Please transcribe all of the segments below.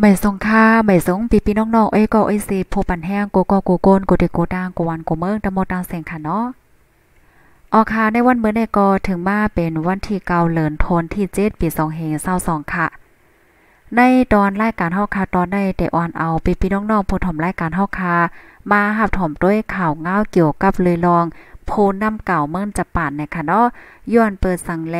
ไม่สงค่าไม่สงปีปีน้องๆเอ้ก็เอซีโพปันแห้งโกโกโกโกนโกเดโกด่างโกวันโกเมืองตะโมตางเสียงค่ะเนาะออค่ะในวันเมื่อในกอถึงมาเป็นวันที่เกาเลินทนที่เจ็ดปีสองเฮเศร้าสองค่ะ ในตอนรายการ่อกคาตอนได้ต่ออนเอาปีปีน้องๆผู้ถมรายการ่อกคามาหับถมด้วยข่าวเงาเกี่ยวกับเลยลองโพน้ำเก่าเมื่องจะป่านนะคะเนาะย้อนเปิดสั่งแล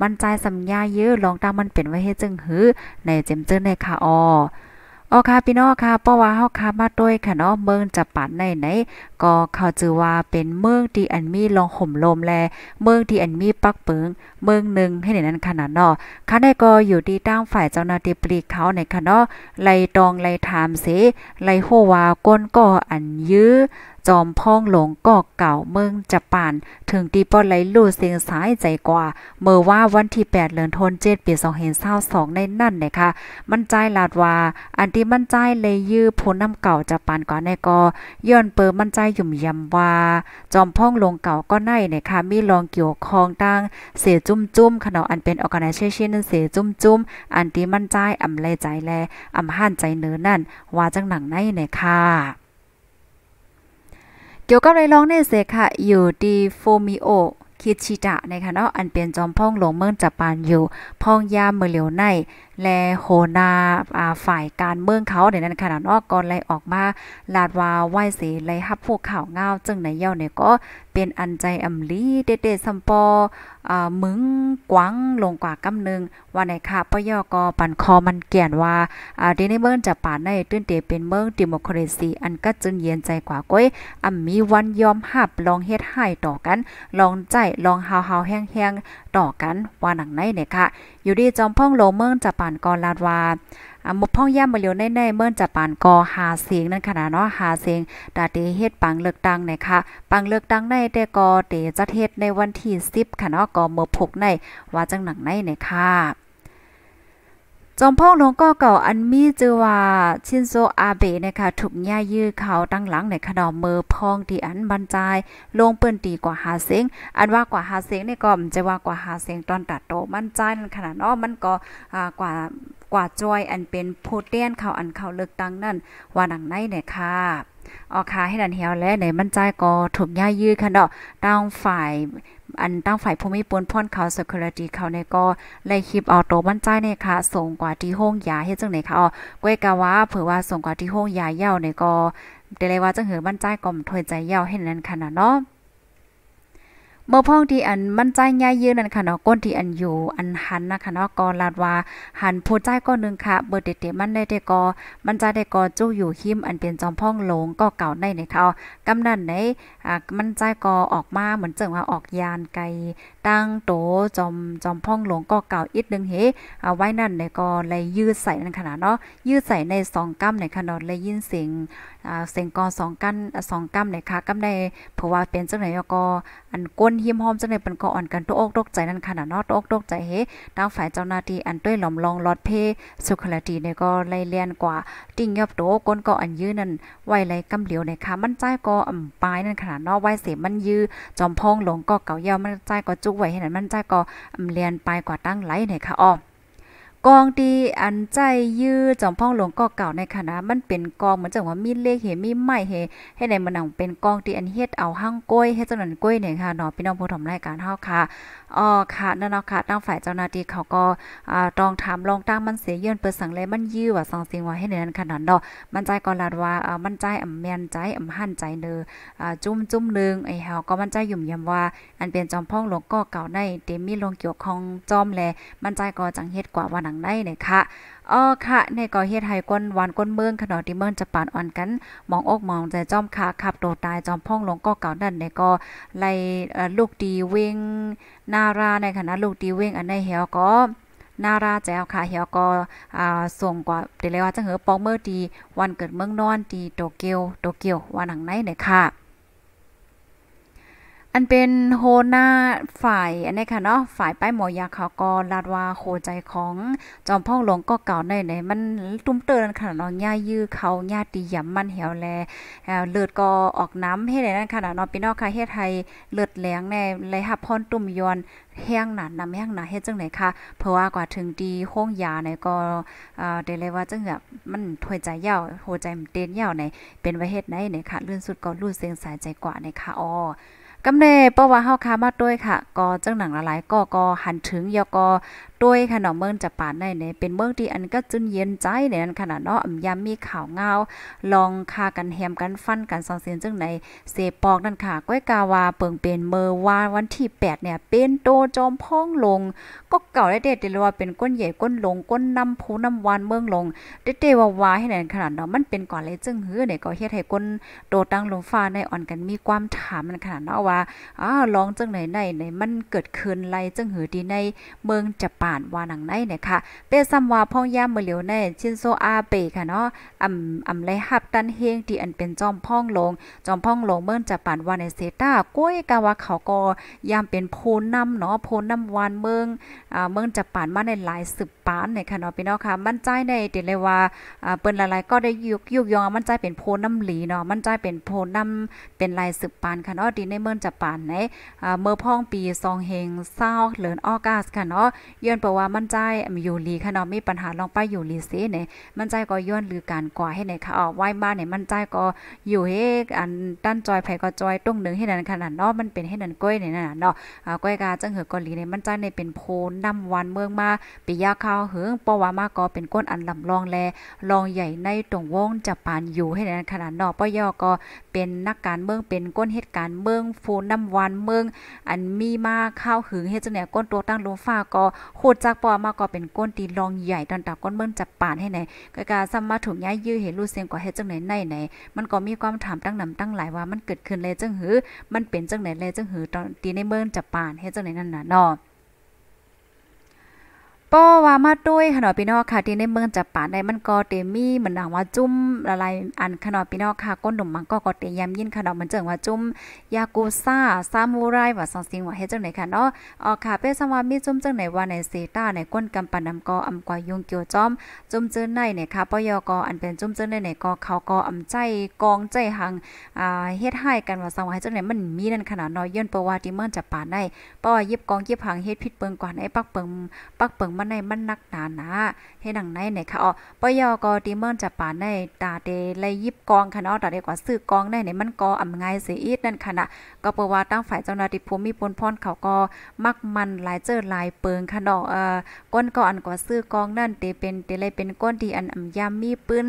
มันใจสัญญาเยอะลองตั้งมันเป็นไว้เฮ็ดจึงหือในเจมเจอในคะออออค่ะพี่น้องค่ะเพราะว่าเฮาค่ะมาด้วยค่ะเนาะเมืองจะปัดในไหน ก็เขาจือว่าเป็นเมืองที่อันมีลองห่มลมแลเมืองที่อันมีปักเปิงเมืองหนึ่งให้ในนั้นขนาดเนาะค่ะได้ก็อยู่ที่ตั้งฝ่ายเจ้าหน้าที่ปลีกเขาในค่ะเนาะไล่ตองไล่ถามเสไล่โหว่าก้นก็อันยื้อจอมพ้องหลงกอกเก่าเมืองจะปานถึงตีปอไหลลู่เสียงสายใจกว่าเมื่อว่าวันที่8เดือนธันวาคมปี2522ในนั่นนะคะมันใจลาดว่าอันที่มันใจเลยยื้อผู้นำเก่าจะปานก่อนในกอย้อนเปิมันใจหยุ่มยำว่า จอมพ้องหลงเก่าก็ในนะคะมีรองเกี่ยวคองตั้ง เสียจุ้มจุ้มขนาอันเป็นออก a น i z a t i นั่นเสียจุ้มจุ้มอันที่มันใจอำไลใจแลอำห้านใจเนื้อนั่นว่าจังหนังในนะคะเกี่ยวกับไรื่องในเสค่ะอยู่ดีโฟมิโอ คิชิตะในคะเนาะอันเป็นจอมพ่องหลงเมืองจัปานอยู่ พ่องยามเมือเหลียวในและโหนาอ่าฝ่ายการเมืองเขาเดี๋ยวนั้นขนาดนอกก่อนเลยออกมาลาดว่าไหวเสียเลยฮับพวกข่าวเงาจึงในเย่าเนี่ยก็เป็นอันใจอำลีเด็ดๆสัมปอ อ่า มึงกวังลงกว่ากำนึง ว่าในค่ะปยกปันคอมันเกียนว่า อ่าีในเมืองจะป่าใน ตื้นเตเป็นเมืองดิโมคราซีอันก็จึงเย็นใจกว่าก้อยอำมีวันยอมหับลองเฮ็ดให้ต่อกัน ลองใจลองหาวๆแห้งๆต่อกันว่าหนังไหนเนี่ยค่ะอยู่ดีจอมพ่องโลเมืองจะป่านกอลาดวาอ่ามบพ่องย่ามมาเลียวแน่ๆเมื่อจะป่านกอหาเสียงนั่นขนาดเนาะหาเสียงดาเตเฮ็ดปังเลือกตั้งนะคะปังเลือกตั้งในแต่กอเตจะเฮ็ดในวันที่10ค่ะเนาะกอเมื่อพกในว่าจังหนังในนคคะจอมพ่องหลวงก็เก่าอันมีจือว่าชินโซอาเบะนะคะถูกย่ายื้อเขาตั้งหลังในขนมมือพองที่อันบรรจายลงเปิ้นตีกว่าหาเสียงอันว่ากว่าหาเสียงนี่ก็จะว่ากว่าหาเสียงตอนตัดโตมั่นใจขนาดน้ะมันก็กว่ากว่าจอยอันเป็นโพเตียนเขาอันเขาเลือกตั้งนั่นว่าหนังไหนเนี่ยค่ะออค่ะให้ดันเหียวและไหนมั่นใจก็ถูกย่ายื้อค่ะเนาะต้องฝ่ายอันตั้งฝ่ายภูมิปนพ่อนเขาสกุล r i ีเขาในก็ไล่คลิปเอาโตมั่นใจในค่ะส่งกว่าที่ห้องยาเฮ็ดจังไหนค่ะอ๋อก้วยกะว่าเผื่อว่าส่งกว่าที่ห้องยาเย่าในก็แด่เลยว่าจังหือมั่นใจกมถอยใจเย่าเห็นนั้นขนาดเนาะเมื่อพ้องที่อันมั่นใจง่ายยืนนั่นค่ะเนาะก้นที่อันอยู่ อันหันนะคะเนาะก็ลาดว่า หันผู้ใจก้อนึงค่ะ เบอิดเด็ดมันได้แต่กอ มันใจได้กอจู้อยู่หิมอันเป็นจอมพ้องหลงก็เก่าในในเขากำนันในอ่ามันใจกอออกมาเหมือนเจิงว่าออกยานไกลั้งโตจอมจอมพ่องหลวงก็เก่าอิดนึงเฮเอาไว้นั่นเนี่ยก็เลยยืดใส่นั่นขนาดเนาะ ยืดใส่ในสองกั้มในขนาดเลยยินเสียงอ่าเสียงกอสองกั้นสองกั้มในขาคะกั้มในเพราะว่าเป็นเจ้าไหนก็อันก้นหิมหอมเจ้าไหนเป็นก็อ่อนกันตอกตกใจนั่นขนาดเนาะตอกตกใจเฮั้งฝ่ายเจ้าหน้าที่อันด้วยหลอมลองลอดเพสุขลตีเนี่ยก็เลยเลียนกว่าติ่งยับโตก้นก็อันยื้อนั่นไว้ไลกั้มเหลียวในขาคะมันใจก็อ่ำปลายนั่นขนาดเนาะไว้เสมันยื้อจอมพ่องหลวงก็เก่าเยามันใจก็จุกไว้เห็นมันจะก็เรียนไปกว่าตั้งไหลเนี่ยค่ะอ๋อกองดีอันใจยื้อจอมพ่องหลวงก็เก่าในคณะมันเป็นกองเหมือนจังว่ามีเลขเห็มีไม่เห็ให้ในมันหนังเป็นกองดีอันเฮ็ดเอาห้างก้อยให้เจ้าหนันก้อยเนี่ยค่ะเนาะพี่น้องผู้ทำรายการเฮาค่ะอ๋อค่ะนั่นเนาะค่ะตางฝ่ายเจ้าหน้าที่เขาก็อ่าตองถามลองตั้งมันเสียเยื่อนเปิดสังเลยมันยื้อว่าสองสิ่งว่าให้ในนั้นขนาดเนาะมันใจก็ลาดว่าอ่ามันใจอ่ำแมนใจอ่ำหั่นใจเนออ่าจุ้มจุ้มนึงไอ้เฮาก็มันใจหยุ่มยำว่า อันเป็นจอมพ่องหลวงก็เก่าในเต็มมีลงเกี่ยวของจอมแลมันใจก็จังเฮ็ดกว่าว่านังได้เนยค่ะอ๋อค่ะในก่อเฮ็ไทหก้นวันก้นเมือง ขนอที่เมืองจะปานอ่อนกัน มองอกมองใจจ้อมคาขับ โตตายจอมพ่องลงก็เก่าดั่นในกอไล่ลูกดีเวงนาราในคณะลูกดีเวงอันในเหียวก็นาราแจวค่ะเหียวก็ส่งกว่าเดี๋ยวเลยว่าจะเหอปองเมื่อดีวันเกิดเมืองนอนดีโตเกียวโตเกียววันหนังไหนเนี่ยค่ะันเป็นโฮนาฝ่ายอันนี้ค่ะเนาะฝ่ายป้ายหมอยาขาวกรลาดวาโคใจของจอมพ่องหลงก็เก่าในไหนมันตุ้มเตือนค่ะเนาะย่ายื้อเขาย่าตีหยำมันเหี่ยวแลเลือดก็ออกน้ำให้ไหนนั่นค่ะเนาะพี่น้องค่ะเฮ็ดไทยเลือดแหลงในไหลหับพรตุ้มยอนแห้งหนานำแห้งหนาเฮ็ดจังไหนค่ะเพราะว่ากว่าถึงดีโค้งยาในก็เอ่อเดลเลยว่าจังแบบมันถวยใจยาวโหใจมันเต้นยาวในเป็นไว้เฮ็ดไหนเนี่ยค่ะเลื่อนสุดก็รู้เสียงสายใจกว่าในค่ะอ๋อกำเนเพราะว่าเฮาคามาด้วยค่ะ ก็จังหนังหลายๆก็ก็หันถึงยอก็โดยค่ะเนาะเมืองจะปานในเนี่ยเป็นเมืองที่อันก็จุนเย็นใจในนั้นขนาดเนาะยามมีข่าวเงาลองคากันแฮมกันฟันกันซองเซียนจึงใน เสปอก นั่นค่ะก้อยกาวาเปิงเป็นเมื่อวานวันที่ 8 เนี่ยเป็นโตจอมพ้องลงก็เก่าได้เด็ดเดยว่าเป็นก้นใหญ่ก้นลงก้นน้ำผูน้ำวานเมืองลง เด็ดว่าวาให้นั้นขนาดเนาะมันเป็นก่อนเลยจึงเหือเนี่ยก็เฮ็ดให้ก้นโตตั้งลงฟ้าในอ่อนกันมีความถามมันขนาดเนาะว่าอ้าวลองจังไหนในในมันเกิดขึ้นไรจังเหือดีในเมืองจะปาานว่านังไนเนี่ยค่ะเป้ซ้ำว่าพ่องย่ามือเหลียวในชินโซอาเปค่ะเนาะอ่ำอ่ำไรหับตันเฮงที่อันเป็นจอมพ่องลง จอมพ่องลงเมื่อจะป่านว่าในเซต้าก้วยกาว่าเขาก็ยามเป็นโพนนำเนาะโพนนำวานเมืองอ่าเมืองจะป่านมาในหลายสืบปานเนี่ยค่ะเนาะพี่น้องค่ะมั่นใจในเดเลยว่าอ่าเปิ้นหลายๆ ก็ได้ยุกยุกยองมั่นใจเป็นโพนนำหลีเนาะมั่นใจเป็นโพนนำเป็นลายสืบปานค่ะเนาะดีในเมืองจะป่านในอ่าเมื่อพ่องปีซองเฮงเศร้าเหลือนออกัสค่ะเนาะย้อนนเปว่ามั่นใจอยู่ลีค่ะเนาะมีปัญหาลองไปอยู่ลีซีเนี่ยมั่นใจก็ย้อนหรือการกว่าให้ไหนค่ะอออไหว้มาเนี่ยมั่นใจก็อยู่เฮอันด้านจอยไผก็จอยตรงนึงให้นั่นขนาดเนาะมันเป็นให้นั่นก้อยเนี่ยนะเนาะอ่าก้อยกาจังเหือกอลีเนี่ยมั่นใจในเป็นโพนำวันเมืองมาปิยาข้าวเหิงเปว่ามาก็เป็นก้นอันลำลองแลลองใหญ่ในตรงวงจะปานอยู่ให้นั่นขนาดเนาะปยอก็เป็นนักการเมืองเป็นก้นเหตุการณ์เมืองโพนำวันเมือง อันมีมาข้าวหึงเฮ็ดจังเนี่ยก้นตัวตั้งลงฟ้าก็คดจากปอมาก็เป็นก้นตีรองใหญ่ตอนตาก้นเบิ่งจับปานให้ไหนกะกาซัมมาถุงย้ายยื้อเห็นรูเสียงกว่าเฮ็ดจังไหนหนไหนมันก็มีความถามตั้งนำตั้งหลายว่ามันเกิดขึ้นเลยจังหือ มันเป็นจังไหนเลยจังหือตอนตีในเบิ่งจับปานเฮ็ดจังไหนนั่นน่ะเนาะป้อว่ามาด้วยขนมปี่นอค่ะที่ในเมืองจับป่าในมันก็เตมีเหมือนหนังว่าจุ้มละลายอันขนมปี่นอค่ะก้นหนุ่มมันก็ก็เตยามยินขนอมันเจิงว่าจุ้มยากูซ่าซามูไรว่าสองสิงว่าเฮ็ดจังไหนค่ะเนาะอ๋อค่ะเป้สวามีจุ้มจังไหนว่าในเซต้าในก้นกำปันนํก็อำกว่ายุงเกี่ยวจอมจุ้มเจินในเนี่ยค่ะปยกอันเป็นจุ้มเจินในเนี่ยก็เขาก็อำใจกองใจหังอ่าเฮ็ดให้กันว่าสังว่าเฮ็ดจังไหนมันมีนั่นขนาดน้อยย่นประวัติเมืองจับป่าในป้อยิบกองยิบหังเฮ็ดผิดเปิงกว่าในปักเปิงปักเปิงมันในมันนักหนานาให้ดหนังในไหนค่ะอ๋อปยอกอติเมินจะป่าในตาเดเลยิบกองค่ะนตาเดกว่าซื้อกองในไหนมันกออำไงเสียอีดนั่นค่ะนะก็เปว่าตั้งฝ่ายเจ้าหน้าที่ภูมิพลพรเขาก็มักมันหลายเจอหลายเปิงค่ะเนเอ่อก้นก็อันกว่าซื้อกองนั่นเตเป็นเตเลยเป็นก้นที่อันอำยามมีปืน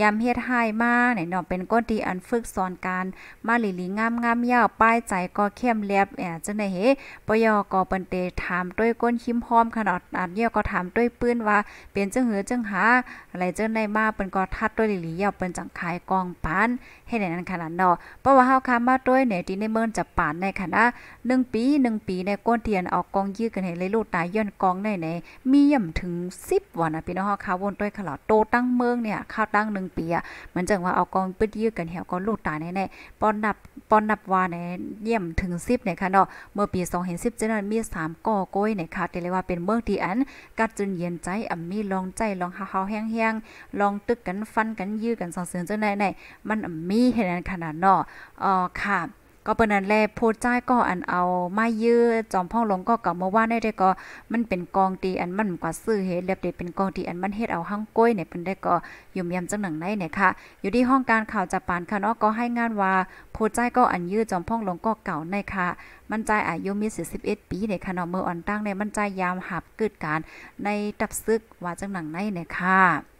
ยามเฮ็ดให้มาไหนเนาะเป็นก้นที่อันฝึกสอนการมาหลีหลีงามงามยาวป้ายใจก็เข้มแลบแอบจะไหนเฮปยอกอเปิ้นเตถามด้วยก้นคิมพร้อมขนาดอันเยก็ถามด้วยปืนว่าเป็นจังหือจังหาอะไรเจ้าในมาเปิ้นก็ทัดด้วยหลีๆยาวเปิ้นจังขายกองปานให้หนนั้นขนาดเนาะเพราะว่าเฮาคำมาด้วยเนี่ที่ในเมืองจะปานในคณะ1 ปี1ปีในก้นเทียน ออกกองยื้อกันให้เลยลูกตายย่นกองในในมีย่ำถึง10วันนะพี่น้องเฮาคาวนด้วยขลอดโตตั้งเมืองเนี่ยข้าวตั้ง1ปีอ่ะมันจังว่าเอากองปึดยื้อกันเหี่ยวก็ลูกตายแน่ๆป้อนนับปอนนับว่าในเยี่ยมถึง 10 เนี่ยค่ะเนาะ เมื่อปี2017นั้นมี 3ก่อก้อย เนี่ย ค่ะแต่เรียกว่าเป็นเมืองที่อันกัดจนเย็นใจอ่ำมีลองใจลองเฮาๆแห้งๆลองตึกกันฟันกันยื้อกันสองเสือนจนใไดนมันอ่ำมีเห็นขนาดเนาะอ่อค่ะก็เป็นนั้นแลโพดจ้ายก็อันเอาไมายื้อจอมพ่องลงก็เก่าเมื่อว่าได้ได้ก็มันเป็นกองตีอันมันกว่าซื้อเฮ็ดแลบเด็ดเป็นกองตีอันมันเฮ็ดเอาห้องก้อยเนี่ยเปิ้นได้ก็ยุ่มยำจังหนังในเนี่ยค่ะ อยู่ที่ห้องการข่าวจับปานค่ะเนาะก็ให้งานว่าโพดจ้ายก็อันยื้อจอมพ่องลงก็เก่าในค่ะ มันใจอายุมี41ปีเนี่ยค่ะเนาะเมื่ออ่อนตั้งในี่ยมันใจยามหับเกิดการ ในดับซึกว่าจังหนังในเนี่ยค่ะ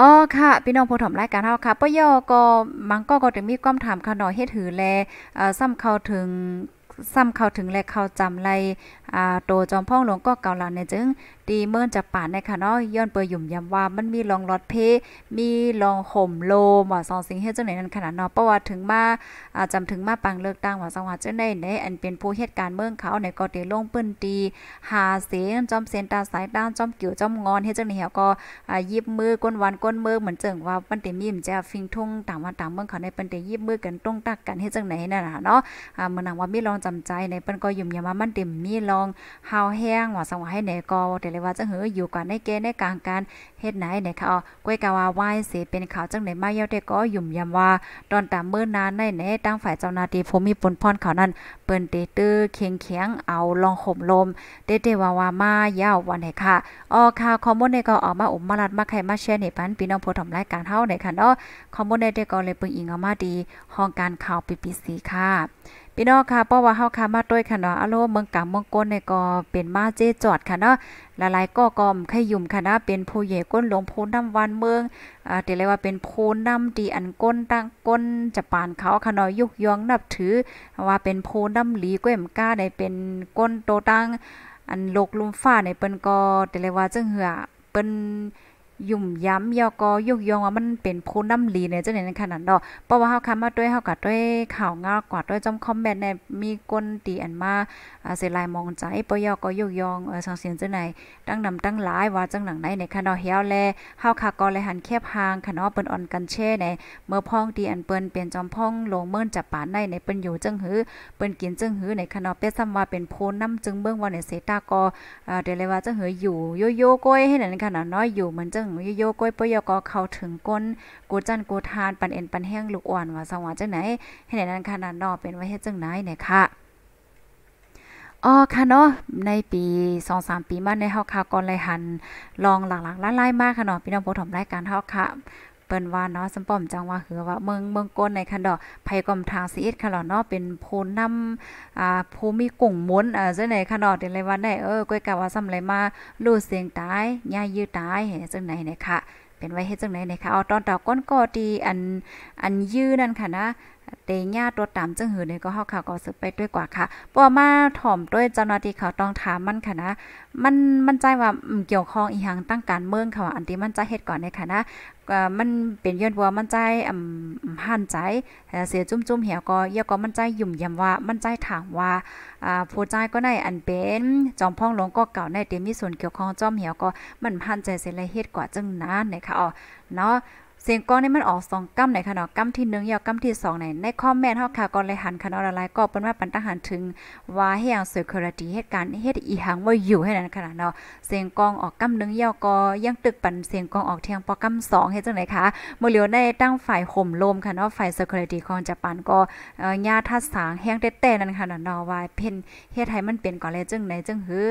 อ๋อค่ะพี่น้องผู้ถมรายการเฮาค่ะปยอ ก็มังก็ก็จะมีความถามค่ะหน่อยเฮ็ดหือแลเอ่อซ้ำเข้าถึงซ้ำเข้าถึงและเข้าจำไลอ่าโตจอมพ่องหลวงก็เก่าหลังเนี่ยจึงตีเมินจะป่านในค่ะเนาะย้อนเปยยุ่มยำว่ามันมีลองรอดเพ มีลองห่มโลหมอซองสิงเฮ็ดจังไหนนั่นขนาดเนาะเพราะว่าถึงมา อ่าจำถึงมาปังเลิกตั้งว่าสังว่าจังได๋ในอันเป็นผู้เหตุการณ์เมืองเขาในก็เตลงปื้นตี หาเสียงจอมเซนตาสายด้านจอมเกี่ยวจอมงอนเฮ็ดจังไหนเฮาก็อ่ายิบมือก้นวันก้นมือเหมือนจังว่ามันติมีมจะฟิงทุ่งต่างวันต่างเมืองเขาในเปิ้นได้ยิบมือกันตรงตักกันเฮ็ดจังไหนนั่นน่ะเนาะอ่ามันนังว่ามีลองจจใจในเปิ้นก็ยุ่มยามามันเต็มมีลองหาวแห้งว่าสังวให้ไหนก็แต่เลยว่าจะเหืออยู่กันในเกในกลางการเฮ็ดไหนไหนค่ะอ๋อก้อยกะว่าไหวเสเป็นข่าวจังไหนมาเยาแต่ก็ยุ่มยามว่า ตอนตามมื่อนานในไหนตั้งฝ่ายเจ้านาทีผมมีปนพรข่าวนั้น เปิ้นเตตื้อเคียงเคียงเอาลองข่มลมเตเตว่าวามายาววันไหนค่ะอ๋อค่ะวคอมอนในก็ออกมาอุ้มมาลัดมาใครมาแชร์ในปันพี่น้องผู้ทำรายการเฮาในค่ะเนาะคอมอนในเตก็เลยปึงอิงเอามาดี ห้องการข่าวปป p สีค่ะพี่น้องค่ะเพราะว่าเฮาค่ะมาด้วยค่ะเนาะอารมณ์เมืองกลางเมืองก้นเนี่ยก็เป็นมาเจจอดค่ะเนาะหลายๆก็กอมขยุ่มค่ะนะเป็นผู้ใหญ่ก้นหลวงพูน้ำวันเมืองอ่าที่เรียกว่าเป็นพูน้ำดีอันก้นตั้งก้นจะปานเขาค่ะเนาะยุกยองนับถือว่าเป็นพูน้ำหลีก้มก้าในเป็นก้นโตตั้งอันโลกลุมฟ้าในเปิ้นก็ที่เรียกว่าจังเหือเปิ้นยุ่ม ย้ำยอกอยกยองว่ามันเป็นโพน้ำลีเนี่ยจังไหนขนาดดอกเพราะว่าเฮาคามาด้วยเฮากัด้วยข่าวงากว่าด้วยจอมคอมเมนต์เนี่ยมีคนตีอันมาเสียลายมองใจปยอกอยกยองเออสังเสียงจ้าไหนตั้งนำตั้งหลายว่าจังหนังไหนในคันดอเฮียวแลเฮาคากอเลยหันแคบหางคันอเปิ้นอ่อนกันเช่เนี่ยเมื่อพ้องตีอันเปิ้นเปลี่ยนจอมพ้องลงเมิ่นจับปานในในเปิ้นอยู่จังหือเปิ้นกินจังหือในคันอเป็ดซ้ำว่าเป็นโพน้ำจึงเบิ่งว่าในเสตากอเดเลยว่าจังหืออยู่โยโย่ก้อยให้นั่นขนาดน้อยอยู่เหมือนจังยโยก้อยปยกอเข้าถึงก้นกูจันกูทานปันเอ็นปันแห้งลูกอ่อนว่าสังวาจังไหนให้ไหนนั้นขนาดนอเป็นว่าเฮ็ดจังไหนเนี่ยค่ะอ๋อค่ะเนาะในปี 2-3 ปีมาในเฮาค่ะก่อนเลยหัน ลองหลักๆหลายๆมากค่ะเนาะพี่น้องผู้ชมรายการเฮาค่ะเปิ้นว่าเนาะสมปอมจังว่าเือว่าเมืองเมืองก้นในคันดอกภัยกอมทางสีอิดค่ะเนาะเป็นผู้นำอ่าผู้มีกลุ่มมุนอ่าจังไหนคันดอกเดี๋ยวลวันได้เออก้อยกะว่าซ้ำเลยมาลู่เสียงตายย่ายืดตายเห็นจังไหนเนค่ะ เป็นไว้ให้ดจังไหนเนค่ะ เอาตอนตอก้นกอดีอันอันยื้นั่นค่ะนะเตย่าตัวตามจึงหือเนี่ยก็เฮาข่าวก็สืบไปด้วยกว่าค่ะปอมาถ่อมด้วยเจ้าหน้าที่เขาต้องถามมันค่ะนะ มัน มันใจว่าเกี่ยวข้องอีหยังตั้งการเมืองค่ะอันที่มันจะเฮ็ดก่อนเนยค่ะนะมันเป็นย้อนว่ามันใจอ่าหันใจ เสียจุ้มๆเหี่ยวก็เยอะก็มันใจยุ่มยำว่ามันใจถามว่าอ่าผู้ใจก็ได้อันเป็นจอมพ่องหลวงก็เก่าในเต็มมีส่วนเกี่ยวข้องจอมเหี่ยวก็มันหันใจเสียเลยเฮ็ดกว่าจังนา้นเนี่ยค่ะอ๋อเนาะเสียงก้อนนี่มันออกสองกั้มไหนคะเนาะกั้มที่หนึ่งยาวกั้มที่สองไหนในข้อมเม่ต์เาค่ะก่อนเลยหันคะเนาะละลายก็เป็้นว่าปันตะหันถึงว่าเฮียงเสือคราตีเหตุการณ์เฮ็ดอีหังว่าอยู่ให้นั้นค่ะเนาะ เสียงก้องออกกั้มหนึ่งยาวก็ยังตึกปันเสียงก้องออกเทียงปอกั้มสองเฮ็ดจังไหนคะเมื่อเหลียวได้ตั้งฝ่ายห่มลมค่ะเนาะฝ่ายเสือคราตีคอนจัปันก็ญาทัดสางแห้งแต่ๆนั้นค่ะเนาะว่าเพ่นเฮ็ดให้มันเป็นก่อนเลยจึงไหนจึงหื้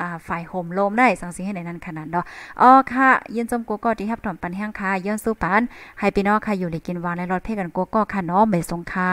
อ่าฝ่ายห่มลมได้สังสีให้ไหนนั้นค่ะเนาะอ๋อค่ะยินจมกูก็ที่รับถอมปันแห้งค่ะย้อนสู้ปาให้พี่น้องค่ะอยู่ในกินวางในรถเพ่กันกัวก็ค่ะเนาะไม่สงค่ะ